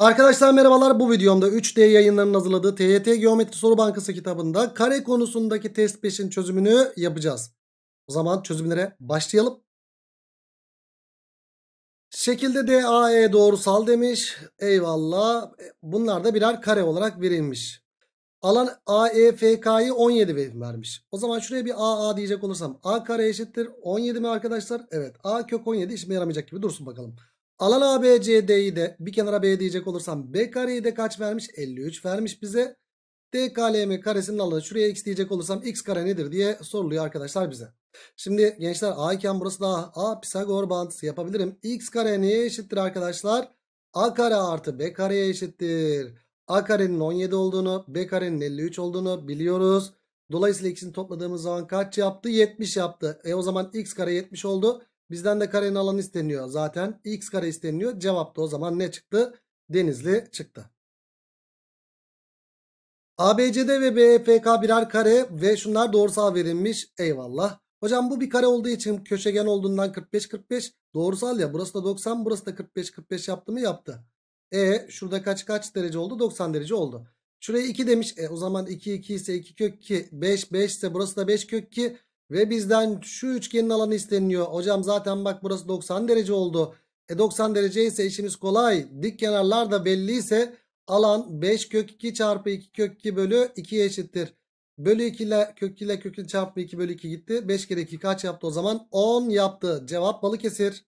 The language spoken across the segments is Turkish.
Arkadaşlar merhabalar bu videomda 3D yayınlarının hazırladığı TYT Geometri Soru Bankası kitabında kare konusundaki test 5'in çözümünü yapacağız. O zaman çözümlere başlayalım. Şekilde DAE doğrusal demiş. Eyvallah. Bunlar da birer kare olarak verilmiş. Alan AEFK'yı 17 vermiş. O zaman şuraya bir AA diyecek olursam A kare eşittir 17 mi arkadaşlar? Evet A kök 17 işime yaramayacak gibi dursun bakalım. Alan ABCD'yi de bir kenara B diyecek olursam B kareyi de kaç vermiş? 53 vermiş bize. DKLM karesinin alanı şuraya x diyecek olursam x kare nedir diye soruluyor arkadaşlar bize. Şimdi gençler a iken burası daha a Pisagor bağıntısı yapabilirim. x kare neye eşittir arkadaşlar? a kare artı b kareye eşittir. a karenin 17 olduğunu b karenin 53 olduğunu biliyoruz. Dolayısıyla ikisini topladığımız zaman kaç yaptı? 70 yaptı. E o zaman x kare 70 oldu. Bizden de karenin alanı isteniyor zaten. X kare isteniyor. Cevap da o zaman ne çıktı? Denizli çıktı. ABCD ve BFK birer kare ve şunlar doğrusal verilmiş. Eyvallah. Hocam bu bir kare olduğu için köşegen olduğundan 45-45 doğrusal ya. Burası da 90 burası da 45-45 yaptı mı yaptı. E şurada kaç kaç derece oldu? 90 derece oldu. Şuraya 2 demiş. E o zaman 2 2 ise 2 kök 2 5 5 ise burası da 5 kök 2. Ve bizden şu üçgenin alanı isteniyor. Hocam zaten bak burası 90 derece oldu. E 90 derece ise işimiz kolay. Dik kenarlar da belli ise alan 5 kök 2 çarpı 2 kök 2 bölü 2'ye eşittir. Bölü 2 ile kök 2 ile kök 2 çarpı 2 bölü 2 gitti. 5 kere 2 kaç yaptı o zaman? 10 yaptı. Cevap Balıkesir.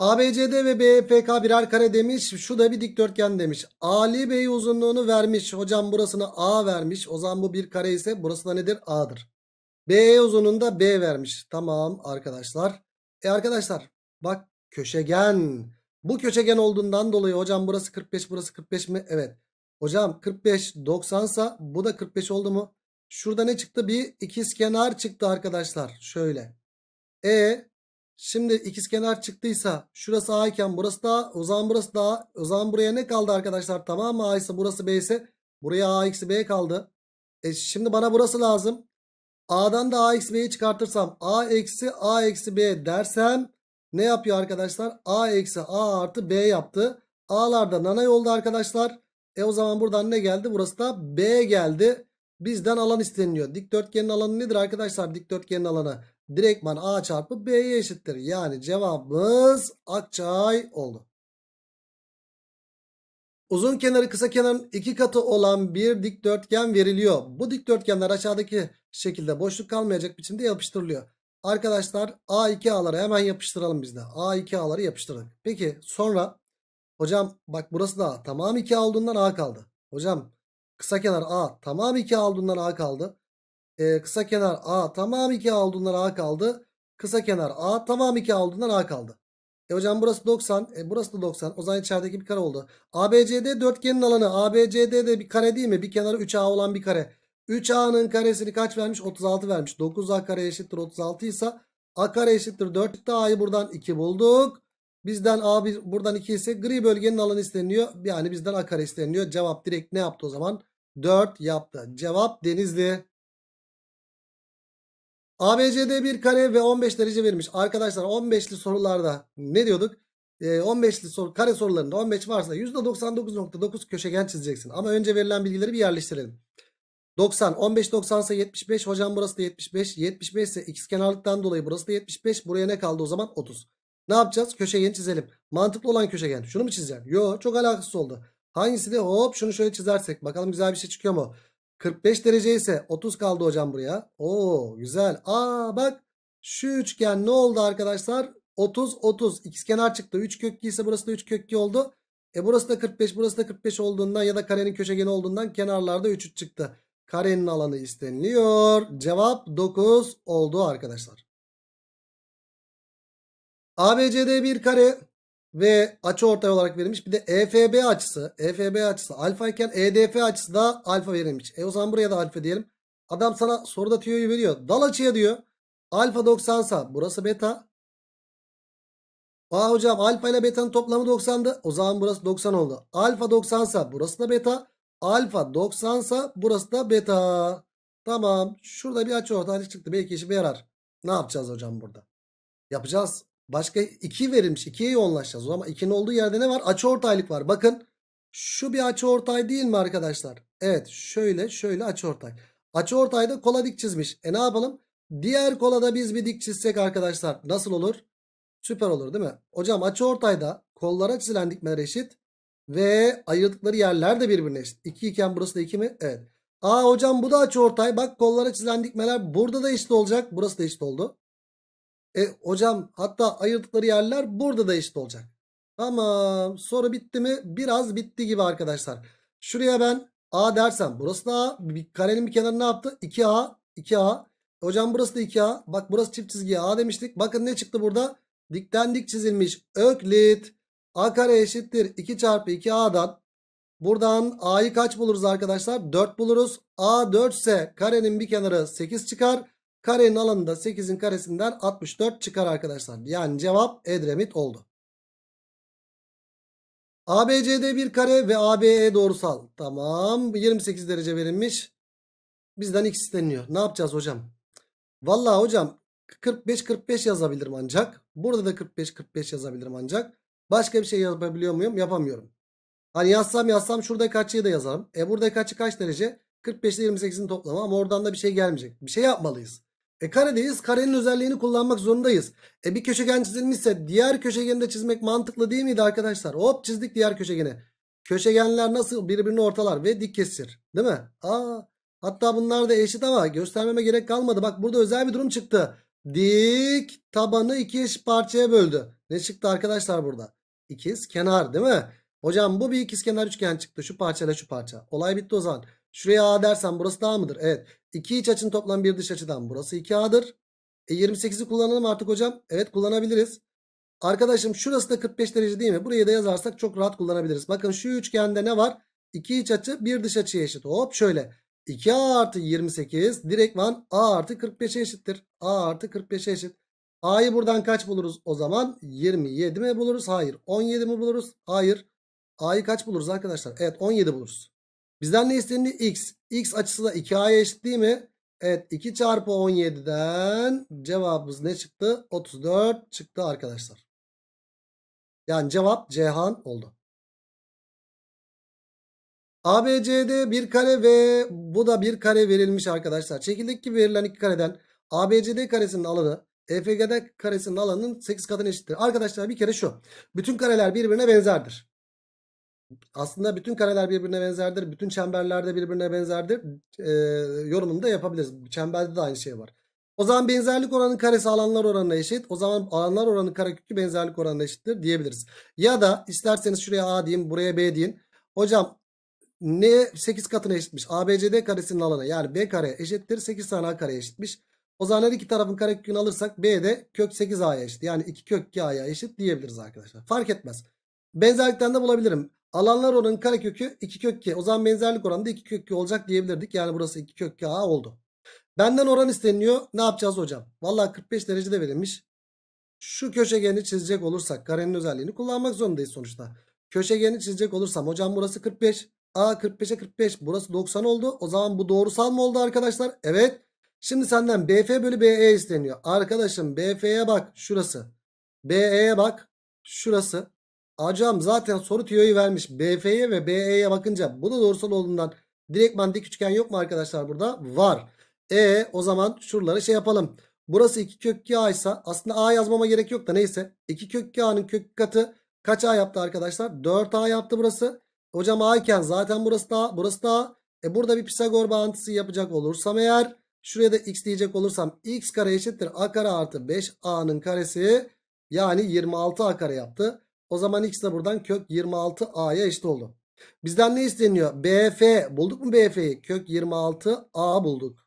ABCD ve BFK birer kare demiş. Şu da bir dikdörtgen demiş. Ali Bey uzunluğunu vermiş. Hocam burasını A vermiş. O zaman bu bir kare ise burası da nedir? A'dır. B uzunluğunda B vermiş. Tamam arkadaşlar. E arkadaşlar bak köşegen. Bu köşegen olduğundan dolayı hocam burası 45 burası 45 mi? Evet. Hocam 45 90 sa bu da 45 oldu mu? Şurada ne çıktı? Bir ikiz kenar çıktı arkadaşlar. Şöyle. E Şimdi ikizkenar çıktıysa şurası A iken burası da O zaman burası da O zaman buraya ne kaldı arkadaşlar? Tamam mı A ise burası B ise buraya A eksi B kaldı. E şimdi bana burası lazım. A'dan da A eksi B'yi çıkartırsam A eksi A eksi B dersem ne yapıyor arkadaşlar? A eksi A artı B yaptı. da nana yolda arkadaşlar. E o zaman buradan ne geldi? Burası da B geldi. Bizden alan isteniliyor. Dikdörtgenin alanı nedir arkadaşlar? Dikdörtgenin alanı direktman A çarpı B'ye eşittir. Yani cevabımız Akçay oldu. Uzun kenarı kısa kenarın iki katı olan bir dikdörtgen veriliyor. Bu dikdörtgenler aşağıdaki şekilde boşluk kalmayacak biçimde yapıştırılıyor. Arkadaşlar A2 ağları hemen yapıştıralım biz de. A2 aları yapıştırdık. Peki sonra hocam bak burası da A. Tamam 2 A olduğundan A kaldı. Hocam kısa kenar A tamam 2 A olduğundan A kaldı e, kısa kenar A tamam 2 A A kaldı. Kısa kenar A tamam 2 A A kaldı. E hocam burası 90. E burası da 90. O zaman içerideki bir kare oldu. ABCD dörtgenin alanı. ABCD de bir kare değil mi? Bir kenarı 3A olan bir kare. 3A'nın karesini kaç vermiş? 36 vermiş. 9A kare eşittir 36 ise A kare eşittir 4. A'yı buradan 2 bulduk. Bizden A bir, buradan 2 ise gri bölgenin alanı isteniyor. Yani bizden A kare isteniyor. Cevap direkt ne yaptı o zaman? 4 yaptı. Cevap Denizli. ABCD bir kare ve 15 derece verilmiş. Arkadaşlar 15'li sorularda ne diyorduk? 15'li ee, soru, kare sorularında 15 varsa %99.9 köşegen çizeceksin. Ama önce verilen bilgileri bir yerleştirelim. 90, 15, 90 ise 75. Hocam burası da 75. 75 ise x kenarlıktan dolayı burası da 75. Buraya ne kaldı o zaman? 30. Ne yapacağız? Köşegen çizelim. Mantıklı olan köşegen. Şunu mu çizeceğim? Yo çok alakası oldu. Hangisi de hop şunu şöyle çizersek. Bakalım güzel bir şey çıkıyor mu? 45 derece ise 30 kaldı hocam buraya. Oo güzel. Aa bak şu üçgen ne oldu arkadaşlar? 30 30 x kenar çıktı. 3 kökli ise burası da 3 kökli oldu. E burası da 45 burası da 45 olduğundan ya da karenin köşegeni olduğundan kenarlarda 3 çıktı. Karenin alanı isteniliyor. Cevap 9 oldu arkadaşlar. ABCD bir kare ve açı ortay olarak verilmiş. Bir de EFB açısı, EFB açısı alfa iken EDF açısı da alfa verilmiş. E o zaman buraya da alfa diyelim. Adam sana soruda tüyoyu veriyor. Dal açıya diyor. Alfa 90 sa burası beta. Aa hocam alfa ile beta'nın toplamı 90'dı. O zaman burası 90 oldu. Alfa 90 sa burası da beta. Alfa 90 sa burası da beta. Tamam. Şurada bir açı ortaylık çıktı. Belki işime yarar. Ne yapacağız hocam burada? Yapacağız. Başka 2 verilmiş. 2'ye yoğunlaşacağız. O zaman 2'nin olduğu yerde ne var? Açı ortaylık var. Bakın şu bir açı ortay değil mi arkadaşlar? Evet şöyle şöyle açı ortay. Açı ortayda kola dik çizmiş. E ne yapalım? Diğer kolada biz bir dik çizsek arkadaşlar nasıl olur? Süper olur değil mi? Hocam açı ortayda kollara çizilen dikmeler eşit. Ve ayırdıkları yerler de birbirine eşit. 2 iken burası da 2 mi? Evet. Aa hocam bu da açı ortay. Bak kollara çizilen dikmeler burada da eşit olacak. Burası da eşit oldu. E hocam hatta ayırdıkları yerler burada da eşit olacak. Tamam soru bitti mi? Biraz bitti gibi arkadaşlar. Şuraya ben A dersem burası da A. Bir karenin bir kenarı ne yaptı? 2A 2A. Hocam burası da 2A. Bak burası çift çizgiye A demiştik. Bakın ne çıktı burada? Dikten dik çizilmiş. Öklit. A kare eşittir 2 çarpı 2A'dan. Buradan A'yı kaç buluruz arkadaşlar? 4 buluruz. A 4 ise karenin bir kenarı 8 çıkar. Karenin alanı da 8'in karesinden 64 çıkar arkadaşlar. Yani cevap Edremit oldu. ABCD bir kare ve ABE doğrusal. Tamam. 28 derece verilmiş. Bizden x isteniyor. Ne yapacağız hocam? Valla hocam 45-45 yazabilirim ancak. Burada da 45-45 yazabilirim ancak. Başka bir şey yapabiliyor muyum? Yapamıyorum. Hani yazsam yazsam şurada kaçıyı da yazarım. E burada kaçı kaç derece? 45 ile 28'in toplamı ama oradan da bir şey gelmeyecek. Bir şey yapmalıyız. E karedeyiz. Karenin özelliğini kullanmak zorundayız. E bir köşegen çizilmişse diğer köşegeni de çizmek mantıklı değil miydi arkadaşlar? Hop çizdik diğer köşegeni. Köşegenler nasıl birbirini ortalar ve dik kesir. Değil mi? Aa, hatta bunlar da eşit ama göstermeme gerek kalmadı. Bak burada özel bir durum çıktı. Dik tabanı iki eşit parçaya böldü. Ne çıktı arkadaşlar burada? İkiz kenar değil mi? Hocam bu bir ikiz kenar üçgen çıktı. Şu parçayla şu parça. Olay bitti o zaman. Şuraya A dersen burası da A mıdır? Evet. İki iç açının toplam bir dış açıdan burası 2A'dır. E 28'i kullanalım artık hocam. Evet kullanabiliriz. Arkadaşım şurası da 45 derece değil mi? Burayı da yazarsak çok rahat kullanabiliriz. Bakın şu üçgende ne var? İki iç açı bir dış açı eşit. Hop şöyle. 2A artı 28 direktman A artı 45'e eşittir. A artı 45'e eşit. A'yı buradan kaç buluruz o zaman? 27 mi buluruz? Hayır. 17 mi buluruz? Hayır. A'yı kaç buluruz arkadaşlar? Evet 17 buluruz. Bizden ne istendi? X. X açısı da 2A'ya eşit değil mi? Evet 2 çarpı 17'den cevabımız ne çıktı? 34 çıktı arkadaşlar. Yani cevap Cihan oldu. ABCD bir kare ve bu da bir kare verilmiş arkadaşlar. Çekirdek gibi verilen iki kareden ABCD karesinin alanı EFG'de karesinin alanının 8 katına eşittir. Arkadaşlar bir kere şu. Bütün kareler birbirine benzerdir aslında bütün kareler birbirine benzerdir. Bütün çemberler de birbirine benzerdir. E, yorumunu da yapabiliriz. Çemberde de aynı şey var. O zaman benzerlik oranı karesi alanlar oranına eşit. O zaman alanlar oranı karekütü benzerlik oranına eşittir diyebiliriz. Ya da isterseniz şuraya A deyin, buraya B deyin. Hocam ne 8 katına eşitmiş. ABCD karesinin alanı yani B kare eşittir 8 tane A kare eşitmiş. O zaman her iki tarafın karekökünü alırsak B de kök 8A'ya eşit. Yani 2 kök 2A'ya eşit diyebiliriz arkadaşlar. Fark etmez. Benzerlikten de bulabilirim. Alanlar oranın karekökü 2 kök k. O zaman benzerlik oranı da 2 kök k olacak diyebilirdik. Yani burası 2 kök k oldu. Benden oran isteniyor Ne yapacağız hocam? Valla 45 derecede verilmiş. Şu köşegeni çizecek olursak karenin özelliğini kullanmak zorundayız sonuçta. Köşegeni çizecek olursam hocam burası 45. A 45'e 45 burası 90 oldu. O zaman bu doğrusal mı oldu arkadaşlar? Evet. Şimdi senden BF bölü BE isteniyor. Arkadaşım BF'ye bak şurası. BE'ye bak şurası. Acam zaten soru tüyoyu vermiş. BF'ye ve BE'ye bakınca bu da doğrusal olduğundan direktman dik üçgen yok mu arkadaşlar burada? Var. E o zaman şuraları şey yapalım. Burası 2 kök 2 A ise aslında A yazmama gerek yok da neyse. 2 kök 2 A'nın kök katı kaç A yaptı arkadaşlar? 4 A yaptı burası. Hocam A iken zaten burası da A, burası da A. E burada bir Pisagor bağıntısı yapacak olursam eğer şuraya da x diyecek olursam x kare eşittir a kare artı 5a'nın karesi yani 26 a kare yaptı. O zaman x de buradan kök 26a'ya eşit oldu. Bizden ne isteniyor? BF bulduk mu BF'yi? Kök 26a bulduk.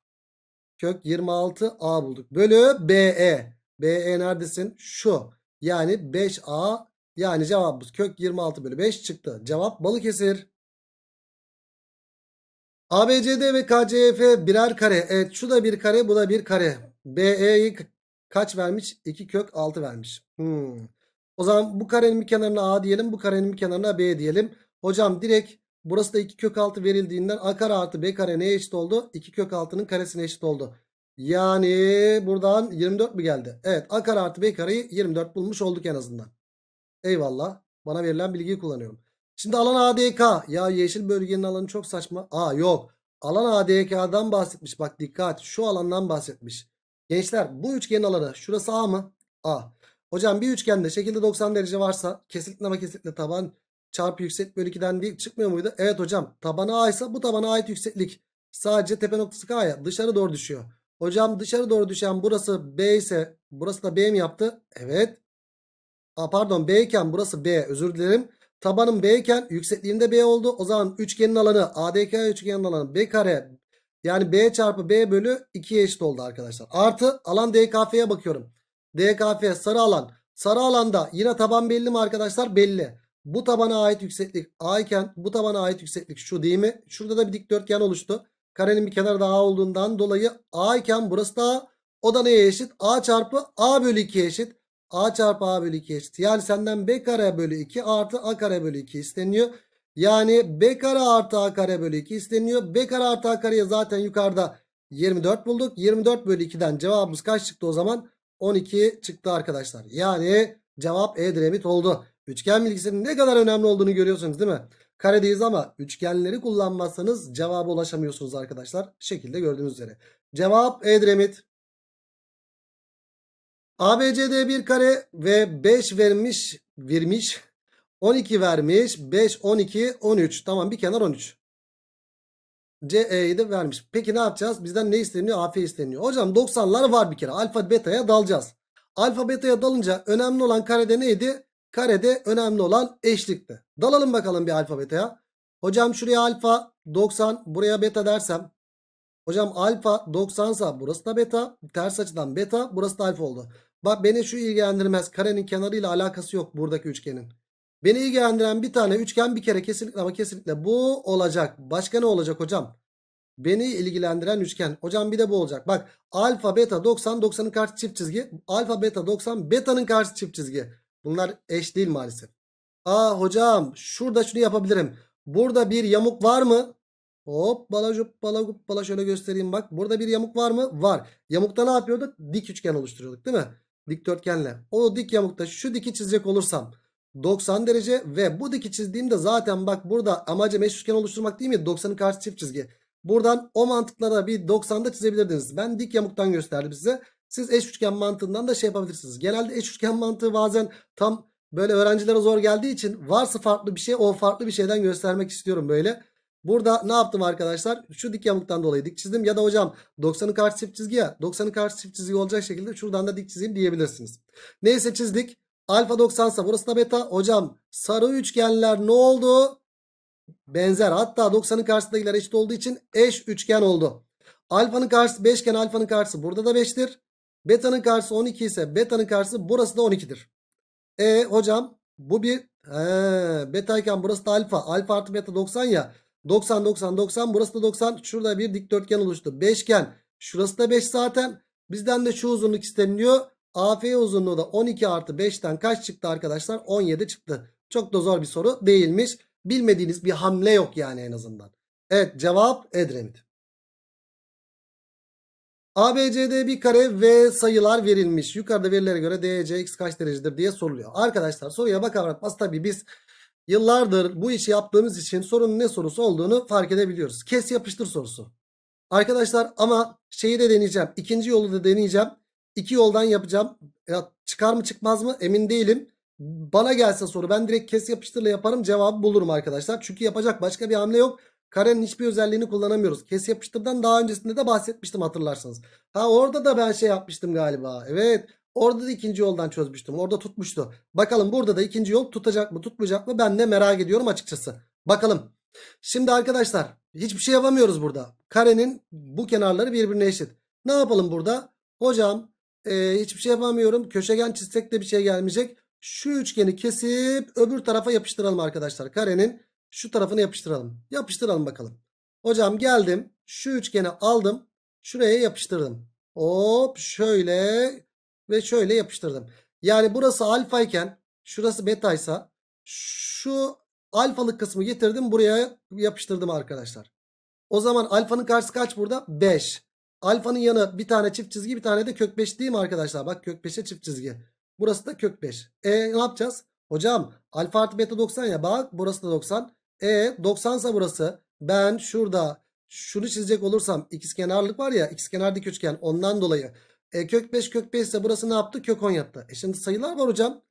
Kök 26a bulduk. Bölü BE. BE neredesin? Şu. Yani 5a yani cevabımız kök 26 bölü 5 çıktı. Cevap Balıkesir. ABCD ve KCF birer kare. Evet şu da bir kare bu da bir kare. BE'yi kaç vermiş? 2 kök 6 vermiş. Hmm. O zaman bu karenin bir kenarına A diyelim. Bu karenin bir kenarına B diyelim. Hocam direkt burası da 2 kök altı verildiğinden A kare artı B kare neye eşit oldu? 2 kök altının karesine eşit oldu. Yani buradan 24 mü geldi? Evet A kare artı B kareyi 24 bulmuş olduk en azından. Eyvallah. Bana verilen bilgiyi kullanıyorum. Şimdi alan ADK. Ya yeşil bölgenin alanı çok saçma. Aa yok. Alan ADK'dan bahsetmiş. Bak dikkat. Şu alandan bahsetmiş. Gençler bu üçgenin alanı. Şurası A mı? A. Hocam bir üçgende şekilde 90 derece varsa kesinlikle ama kesinlikle taban çarpı yükseklik bölü 2'den değil çıkmıyor muydu? Evet hocam taban A ise bu tabana ait yükseklik sadece tepe noktası K'ya dışarı doğru düşüyor. Hocam dışarı doğru düşen burası B ise burası da B mi yaptı? Evet. Aa, pardon B iken burası B özür dilerim. Tabanım B iken de B oldu. O zaman üçgenin alanı ADK üçgenin alanı B kare yani B çarpı B bölü 2'ye eşit oldu arkadaşlar. Artı alan DKF'ye bakıyorum. DKF sarı alan. Sarı alanda yine taban belli mi arkadaşlar? Belli. Bu tabana ait yükseklik A iken bu tabana ait yükseklik şu değil mi? Şurada da bir dikdörtgen oluştu. Karenin bir kenarı da A olduğundan dolayı A iken burası da A. O da neye eşit? A çarpı A bölü 2 eşit. A çarpı A bölü 2 eşit. Yani senden B kare bölü 2 artı A kare bölü 2 isteniyor. Yani B kare artı A kare bölü 2 isteniyor. B kare artı A kareye zaten yukarıda 24 bulduk. 24 bölü 2'den cevabımız kaç çıktı o zaman? 12 çıktı arkadaşlar. Yani cevap e dremit oldu. Üçgen bilgisinin ne kadar önemli olduğunu görüyorsunuz değil mi? Karedeyiz ama üçgenleri kullanmazsanız cevaba ulaşamıyorsunuz arkadaşlar. Şekilde gördüğünüz üzere. Cevap E-Diremit. ABCD bir kare ve 5 vermiş, vermiş, 12 vermiş, 5, 12, 13. Tamam bir kenar 13. CE'yi de vermiş. Peki ne yapacağız? Bizden ne isteniyor? AF isteniyor. Hocam 90'lar var bir kere. Alfa beta'ya dalacağız. Alfa beta'ya dalınca önemli olan karede neydi? Karede önemli olan eşlikti. Dalalım bakalım bir alfa beta'ya. Hocam şuraya alfa 90 buraya beta dersem. Hocam alfa 90 sa burası da beta. Ters açıdan beta burası da alfa oldu. Bak beni şu ilgilendirmez. Karenin kenarıyla alakası yok buradaki üçgenin. Beni ilgilendiren bir tane üçgen bir kere kesinlikle ama kesinlikle bu olacak. Başka ne olacak hocam? Beni ilgilendiren üçgen. Hocam bir de bu olacak. Bak alfa beta 90 90'ın karşı çift çizgi. Alfa beta 90 beta'nın karşı çift çizgi. Bunlar eş değil maalesef. Aa hocam şurada şunu yapabilirim. Burada bir yamuk var mı? Hop bala balagup bala bala şöyle göstereyim bak. Burada bir yamuk var mı? Var. Yamukta ne yapıyorduk? Dik üçgen oluşturuyorduk değil mi? Dikdörtgenle. O dik yamukta şu diki çizecek olursam. 90 derece ve bu buradaki çizdiğimde zaten bak burada amacım üçgen oluşturmak değil mi? 90'ın karşı çift çizgi. Buradan o mantıkla da bir 90'da çizebilirdiniz. Ben dik yamuktan gösterdim size. Siz eş üçgen mantığından da şey yapabilirsiniz. Genelde eş üçgen mantığı bazen tam böyle öğrencilere zor geldiği için varsa farklı bir şey o farklı bir şeyden göstermek istiyorum böyle. Burada ne yaptım arkadaşlar? Şu dik yamuktan dolayı dik çizdim ya da hocam 90'ın karşı çift çizgi ya 90'ın karşı çift çizgi olacak şekilde şuradan da dik çizeyim diyebilirsiniz. Neyse çizdik. Alfa 90 ise burası da beta. Hocam sarı üçgenler ne oldu? Benzer hatta 90'ın karşısındakiler eşit olduğu için eş üçgen oldu. Alfanın karşısı 5 iken alfanın karşısı burada da 5'tir. Beta'nın karşısı 12 ise beta'nın karşısı burası da 12'dir. E hocam bu bir he, beta iken burası da alfa. Alfa artı beta 90 ya. 90 90 90 burası da 90. Şurada bir dikdörtgen oluştu. 5 Beşgen şurası da 5 zaten. Bizden de şu uzunluk isteniyor. AF uzunluğu da 12 artı 5'ten kaç çıktı arkadaşlar? 17 çıktı. Çok da zor bir soru değilmiş. Bilmediğiniz bir hamle yok yani en azından. Evet cevap Edremit. ABCD bir kare ve sayılar verilmiş. Yukarıda verilere göre DCX kaç derecedir diye soruluyor. Arkadaşlar soruya bakar bakmaz tabi biz yıllardır bu işi yaptığımız için sorunun ne sorusu olduğunu fark edebiliyoruz. Kes yapıştır sorusu. Arkadaşlar ama şeyi de deneyeceğim. İkinci yolu da deneyeceğim iki yoldan yapacağım. Ya çıkar mı çıkmaz mı emin değilim. Bana gelse soru ben direkt kes yapıştırla yaparım cevabı bulurum arkadaşlar. Çünkü yapacak başka bir hamle yok. Karenin hiçbir özelliğini kullanamıyoruz. Kes yapıştırdan daha öncesinde de bahsetmiştim hatırlarsanız. Ha orada da ben şey yapmıştım galiba. Evet orada da ikinci yoldan çözmüştüm. Orada tutmuştu. Bakalım burada da ikinci yol tutacak mı tutmayacak mı ben de merak ediyorum açıkçası. Bakalım. Şimdi arkadaşlar hiçbir şey yapamıyoruz burada. Karenin bu kenarları birbirine eşit. Ne yapalım burada? Hocam e, hiçbir şey yapamıyorum. Köşegen çizsek de bir şey gelmeyecek. Şu üçgeni kesip öbür tarafa yapıştıralım arkadaşlar. Karenin şu tarafını yapıştıralım. Yapıştıralım bakalım. Hocam geldim. Şu üçgeni aldım. Şuraya yapıştırdım. Hop şöyle ve şöyle yapıştırdım. Yani burası alfa iken şurası beta ise şu alfalık kısmı getirdim buraya yapıştırdım arkadaşlar. O zaman alfanın karşısı kaç burada? 5. Alfanın yanı bir tane çift çizgi bir tane de kök 5 değil mi arkadaşlar? Bak kök 5'e çift çizgi. Burası da kök 5. E ne yapacağız? Hocam alfa artı beta 90 ya bak burası da 90. E 90 sa burası. Ben şurada şunu çizecek olursam ikizkenarlık var ya ikizkenar dik üçgen ondan dolayı. E kök 5 kök 5 ise burası ne yaptı? Kök 10 yaptı. E şimdi sayılar var hocam.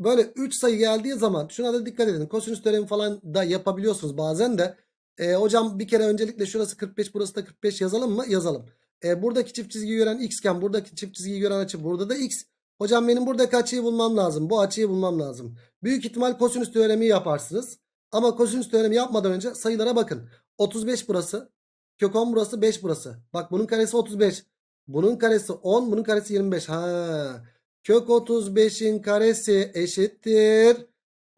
Böyle 3 sayı geldiği zaman şuna da dikkat edin. Kosinüs teoremi falan da yapabiliyorsunuz bazen de. E, hocam bir kere öncelikle şurası 45 burası da 45 yazalım mı? Yazalım. E, buradaki çift çizgiyi gören x iken buradaki çift çizgiyi gören açı burada da x. Hocam benim buradaki açıyı bulmam lazım. Bu açıyı bulmam lazım. Büyük ihtimal kosinüs teoremi yaparsınız. Ama kosinüs teoremi yapmadan önce sayılara bakın. 35 burası. Kök 10 burası 5 burası. Bak bunun karesi 35. Bunun karesi 10 bunun karesi 25. Ha. Kök 35'in karesi eşittir.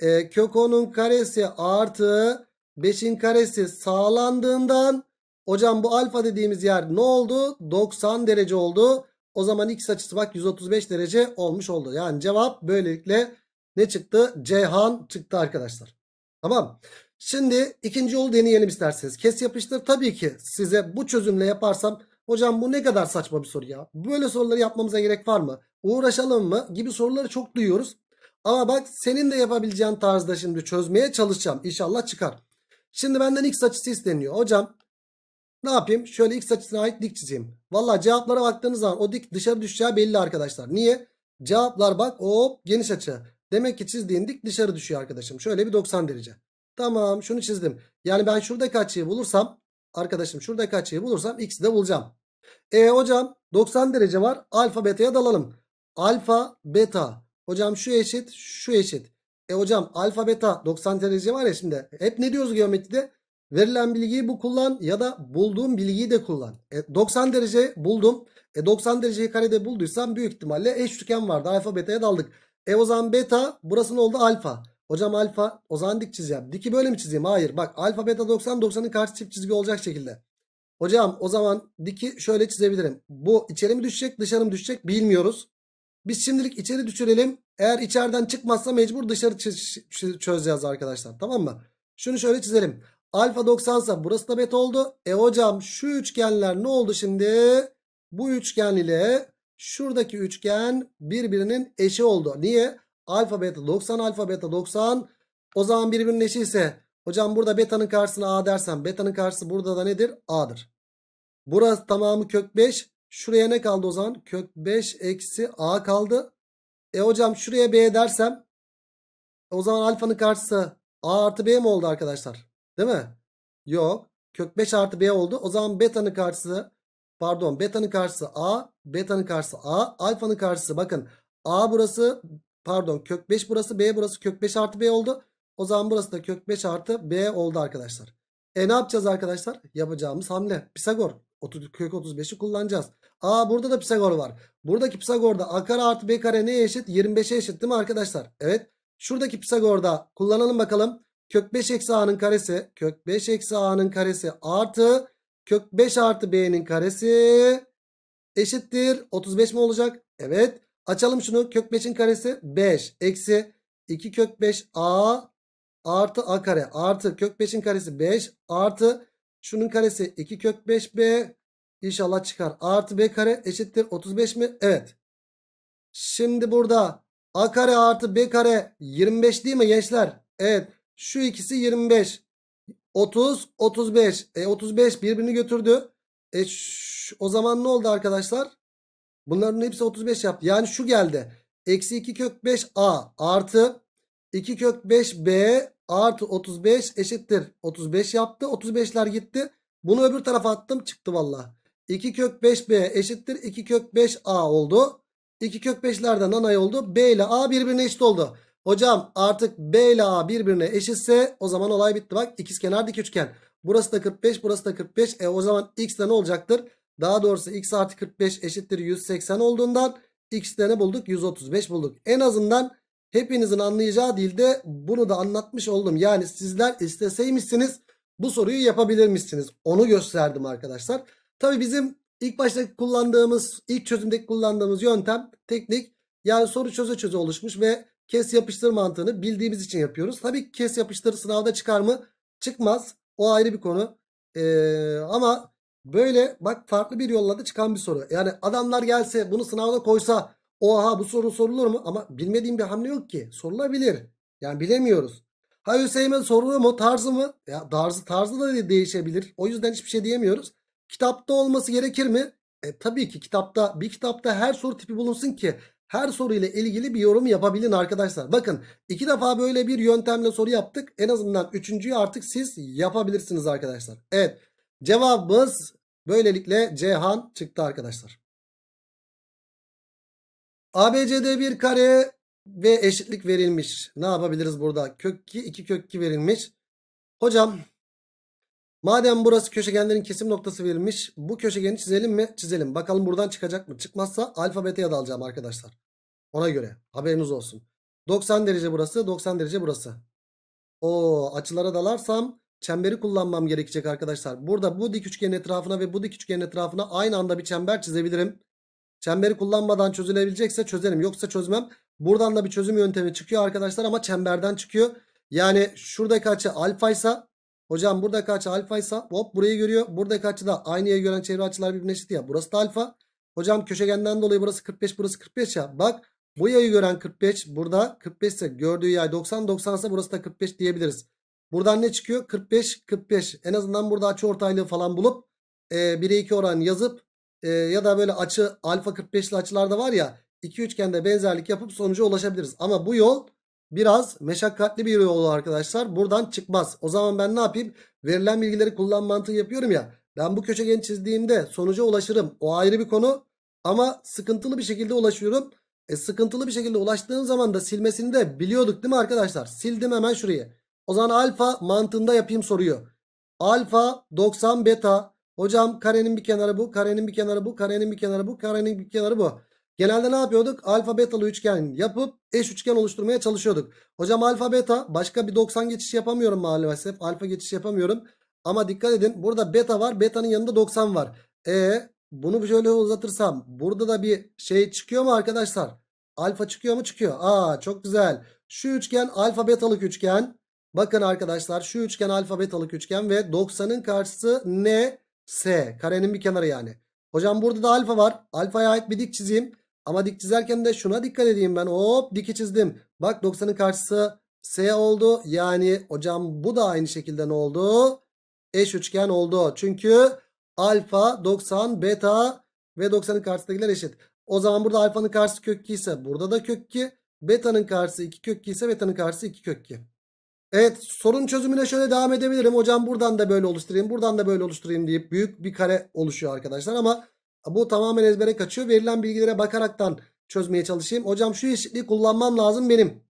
E, kök 10'un karesi artı 5'in karesi sağlandığından Hocam bu alfa dediğimiz yer ne oldu? 90 derece oldu. O zaman x açısı bak 135 derece olmuş oldu. Yani cevap böylelikle ne çıktı? Ceyhan çıktı arkadaşlar. Tamam. Şimdi ikinci yolu deneyelim isterseniz. Kes yapıştır. Tabii ki size bu çözümle yaparsam hocam bu ne kadar saçma bir soru ya. Böyle soruları yapmamıza gerek var mı? Uğraşalım mı? Gibi soruları çok duyuyoruz. Ama bak senin de yapabileceğin tarzda şimdi çözmeye çalışacağım. İnşallah çıkar. Şimdi benden x açısı isteniyor. Hocam ne yapayım? Şöyle x açısına ait dik çizeyim. Valla cevaplara baktığınız zaman o dik dışarı düşeceği belli arkadaşlar. Niye? Cevaplar bak hop geniş açı. Demek ki çizdiğin dik dışarı düşüyor arkadaşım. Şöyle bir 90 derece. Tamam şunu çizdim. Yani ben şuradaki açıyı bulursam arkadaşım şuradaki açıyı bulursam x'i de bulacağım. E hocam 90 derece var. Alfa beta'ya dalalım. Alfa beta. Hocam şu eşit şu eşit. E hocam alfa beta 90 derece var ya şimdi. Hep ne diyoruz geometride? Verilen bilgiyi bu kullan ya da bulduğum bilgiyi de kullan. E, 90 derece buldum. E, 90 dereceyi karede bulduysam büyük ihtimalle eş üçgen vardı. Alfa beta'ya daldık. E o zaman beta burası ne oldu? Alfa. Hocam alfa o zaman dik çizeceğim. Diki böyle mi çizeyim? Hayır. Bak alfa beta 90 90'ın karşı çift çizgi olacak şekilde. Hocam o zaman diki şöyle çizebilirim. Bu içeri mi düşecek dışarı mı düşecek bilmiyoruz. Biz şimdilik içeri düşürelim. Eğer içeriden çıkmazsa mecbur dışarı çözeceğiz arkadaşlar. Tamam mı? Şunu şöyle çizelim. Alfa 90 ise burası da beta oldu. E hocam şu üçgenler ne oldu şimdi? Bu üçgen ile şuradaki üçgen birbirinin eşi oldu. Niye? Alfa beta 90 alfa beta 90. O zaman birbirinin eşi ise hocam burada beta'nın karşısına A dersen beta'nın karşısı burada da nedir? A'dır. Burası tamamı kök 5. Şuraya ne kaldı o zaman? Kök 5 eksi A kaldı. E hocam şuraya B dersem o zaman alfanın karşısı A artı B mi oldu arkadaşlar? Değil mi? Yok. Kök 5 artı b oldu. O zaman beta'nın karşısı pardon beta'nın karşısı a. Beta'nın karşısı a. Alfa'nın karşısı bakın a burası pardon kök 5 burası b burası kök 5 artı b oldu. O zaman burası da kök 5 artı b oldu arkadaşlar. E ne yapacağız arkadaşlar? Yapacağımız hamle Pisagor. 30, kök 35'i kullanacağız. Aa burada da Pisagor var. Buradaki Pisagor'da a kare artı b kare neye eşit? 25'e eşit değil mi arkadaşlar? Evet. Şuradaki Pisagor'da kullanalım bakalım kök 5 eksi a'nın karesi kök 5 eksi a'nın karesi artı kök 5 artı b'nin karesi eşittir 35 mi olacak? Evet. Açalım şunu. Kök 5'in karesi 5 eksi 2 kök 5 a artı a kare artı kök 5'in karesi 5 artı şunun karesi 2 kök 5 b inşallah çıkar. Artı b kare eşittir 35 mi? Evet. Şimdi burada a kare artı b kare 25 değil mi gençler? Evet. Şu ikisi 25. 30, 35. E 35 birbirini götürdü. E o zaman ne oldu arkadaşlar? Bunların hepsi 35 yaptı. Yani şu geldi. Eksi 2 kök 5a artı 2 kök 5b artı 35 eşittir. 35 yaptı. 35'ler gitti. Bunu öbür tarafa attım çıktı valla. 2 kök 5b eşittir. 2 kök 5a oldu. 2 kök 5'lerden anay oldu. B ile A birbirine eşit oldu. Hocam artık B ile A birbirine eşitse o zaman olay bitti. Bak ikizkenar dik üçgen. Burası da 45 burası da 45. E o zaman x de ne olacaktır? Daha doğrusu x artı 45 eşittir 180 olduğundan x de ne bulduk? 135 bulduk. En azından hepinizin anlayacağı dilde bunu da anlatmış oldum. Yani sizler isteseymişsiniz bu soruyu yapabilirmişsiniz. Onu gösterdim arkadaşlar. Tabi bizim ilk başta kullandığımız ilk çözümdeki kullandığımız yöntem teknik. Yani soru çöze çöze oluşmuş ve Kes yapıştır mantığını bildiğimiz için yapıyoruz. Tabii ki kes yapıştır sınavda çıkar mı? Çıkmaz. O ayrı bir konu. Ee, ama böyle bak farklı bir yollarda çıkan bir soru. Yani adamlar gelse bunu sınavda koysa oha bu soru sorulur mu? Ama bilmediğim bir hamle yok ki. Sorulabilir. Yani bilemiyoruz. Ha Hüseyin'e sorulur mu? Tarzı mı? Ya tarzı, tarzı da değişebilir. O yüzden hiçbir şey diyemiyoruz. Kitapta olması gerekir mi? E, tabii ki kitapta bir kitapta her soru tipi bulunsun ki her soruyla ilgili bir yorum yapabilin arkadaşlar. Bakın iki defa böyle bir yöntemle soru yaptık. En azından üçüncüyü artık siz yapabilirsiniz arkadaşlar. Evet cevabımız böylelikle Cehan çıktı arkadaşlar. ABCD bir kare ve eşitlik verilmiş. Ne yapabiliriz burada? Kök 2 2 kök 2 verilmiş. Hocam Madem burası köşegenlerin kesim noktası verilmiş. Bu köşegeni çizelim mi? Çizelim. Bakalım buradan çıkacak mı? Çıkmazsa alfa beta'ya da alacağım arkadaşlar. Ona göre haberiniz olsun. 90 derece burası 90 derece burası. O açılara dalarsam çemberi kullanmam gerekecek arkadaşlar. Burada bu dik üçgenin etrafına ve bu dik üçgenin etrafına aynı anda bir çember çizebilirim. Çemberi kullanmadan çözülebilecekse çözerim. Yoksa çözmem. Buradan da bir çözüm yöntemi çıkıyor arkadaşlar ama çemberden çıkıyor. Yani şuradaki açı alfa ise Hocam burada kaç alfaysa hop burayı görüyor. Burada kaçı da aynı yayı gören çevre açılar birbirine eşit ya. Burası da alfa. Hocam köşegenden dolayı burası 45 burası 45 ya. Bak bu yayı gören 45 burada 45 ise gördüğü yay 90 90 ise burası da 45 diyebiliriz. Buradan ne çıkıyor? 45 45. En azından burada açı ortaylığı falan bulup e, 1'e 2 oran yazıp e, ya da böyle açı alfa 45'li açılarda var ya iki üçgende benzerlik yapıp sonuca ulaşabiliriz. Ama bu yol biraz meşakkatli bir yol arkadaşlar. Buradan çıkmaz. O zaman ben ne yapayım? Verilen bilgileri kullan mantığı yapıyorum ya. Ben bu köşegen çizdiğimde sonuca ulaşırım. O ayrı bir konu. Ama sıkıntılı bir şekilde ulaşıyorum. E sıkıntılı bir şekilde ulaştığım zaman da silmesini de biliyorduk değil mi arkadaşlar? Sildim hemen şurayı. O zaman alfa mantığında yapayım soruyu. Alfa 90 beta. Hocam karenin bir kenarı bu, karenin bir kenarı bu, karenin bir kenarı bu, karenin bir kenarı bu. Genelde ne yapıyorduk? Alfa betalı üçgen yapıp eş üçgen oluşturmaya çalışıyorduk. Hocam alfa beta başka bir 90 geçiş yapamıyorum maalesef. Alfa geçiş yapamıyorum. Ama dikkat edin burada beta var. Beta'nın yanında 90 var. E bunu şöyle uzatırsam burada da bir şey çıkıyor mu arkadaşlar? Alfa çıkıyor mu? Çıkıyor. Aa çok güzel. Şu üçgen alfa betalık üçgen. Bakın arkadaşlar şu üçgen alfa betalık üçgen ve 90'ın karşısı ne? S. Karenin bir kenarı yani. Hocam burada da alfa var. Alfaya ait bir dik çizeyim. Ama dik çizerken de şuna dikkat edeyim ben. Hop diki çizdim. Bak 90'ın karşısı S oldu. Yani hocam bu da aynı şekilde ne oldu? Eş üçgen oldu. Çünkü alfa 90 beta ve 90'ın karşısındakiler eşit. O zaman burada alfanın karşısı kök 2 ise burada da kök 2. Beta'nın karşısı 2 kök 2 ise beta'nın karşısı 2 kök 2. Evet sorun çözümüne şöyle devam edebilirim. Hocam buradan da böyle oluşturayım buradan da böyle oluşturayım deyip büyük bir kare oluşuyor arkadaşlar. Ama bu tamamen ezbere kaçıyor. Verilen bilgilere bakaraktan çözmeye çalışayım. Hocam şu eşitliği kullanmam lazım benim.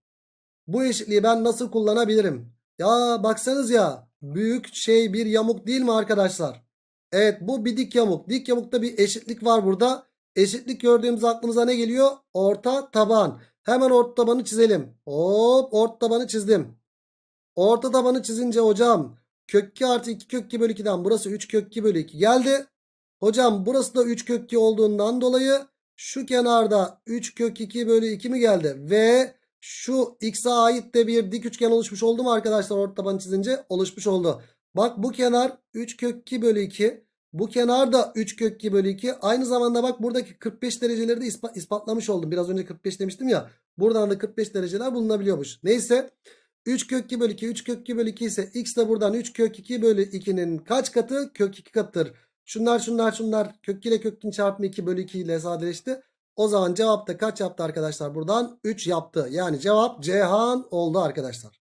Bu eşitliği ben nasıl kullanabilirim? Ya baksanız ya büyük şey bir yamuk değil mi arkadaşlar? Evet bu bir dik yamuk. Dik yamukta bir eşitlik var burada. Eşitlik gördüğümüz aklımıza ne geliyor? Orta taban. Hemen orta tabanı çizelim. Hop orta tabanı çizdim. Orta tabanı çizince hocam kök 2 artı 2 kök 2 bölü 2'den burası 3 kök 2 bölü 2 geldi. Hocam burası da 3 kök 2 olduğundan dolayı şu kenarda 3 kök 2 bölü 2 mi geldi? Ve şu x'e ait de bir dik üçgen oluşmuş oldu mu arkadaşlar orta tabanı çizince? Oluşmuş oldu. Bak bu kenar 3 kök 2 bölü 2. Bu kenar da 3 kök 2 bölü 2. Aynı zamanda bak buradaki 45 dereceleri de ispa ispatlamış oldum. Biraz önce 45 demiştim ya. Buradan da 45 dereceler bulunabiliyormuş. Neyse 3 kök 2 bölü 2 3 kök 2 bölü 2 ise x de buradan 3 kök 2 bölü 2'nin kaç katı? Kök 2 katıdır. Şunlar şunlar şunlar kök ile kökün çarpımı 2 bölü 2 ile sadeleşti. O zaman cevapta kaç yaptı arkadaşlar buradan? 3 yaptı. Yani cevap Cihan oldu arkadaşlar.